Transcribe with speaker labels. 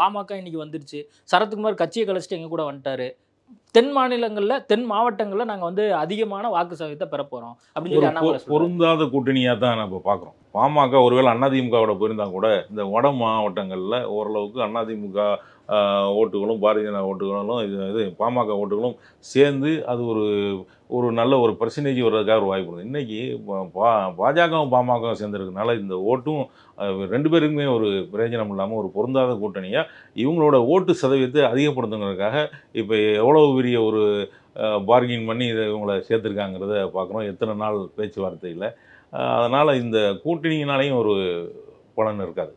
Speaker 1: பாமக இன்னைக்கு வந்துருச்சு சரத்குமார் கட்சியை கழிச்சிட்டு எங்கள் கூட வந்துட்டாரு தென் மாநிலங்களில் தென் மாவட்டங்களில் நாங்கள் வந்து அதிகமான வாக்கு சதவீதத்தை பெற போகிறோம் அப்படின்னு
Speaker 2: பொருந்தாத கூட்டணியாக தான் நம்ம பார்க்குறோம் பாமக ஒருவேளை அண்ணாதிமுகவோட போயிருந்தால் கூட இந்த வட மாவட்டங்களில் ஓரளவுக்கு அதிமுக ஓட்டுகளும் பாரதிய ஜனதா ஓட்டுகளும் இது இது பாமக ஓட்டுகளும் சேர்ந்து அது ஒரு ஒரு நல்ல ஒரு பர்சன்டேஜ் வர்றதுக்காக ஒரு வாய்ப்பு இன்றைக்கி பா பாஜகவும் பாமகவும் சேர்ந்துருக்கனால இந்த ஓட்டும் ரெண்டு பேருக்குமே ஒரு பிரயோஜனம் இல்லாமல் ஒரு பொருந்தாத கூட்டணியாக இவங்களோட ஓட்டு சதவீதத்தை அதிகப்படுத்துங்கிறதுக்காக இப்போ எவ்வளோ பெரிய ஒரு பார்கிங் பண்ணி இதை இவங்களை சேர்த்துருக்காங்கிறத பார்க்குறோம் எத்தனை நாள் பேச்சுவார்த்தையில் அதனால் இந்த கூட்டணியினாலேயும் ஒரு பலன் இருக்காது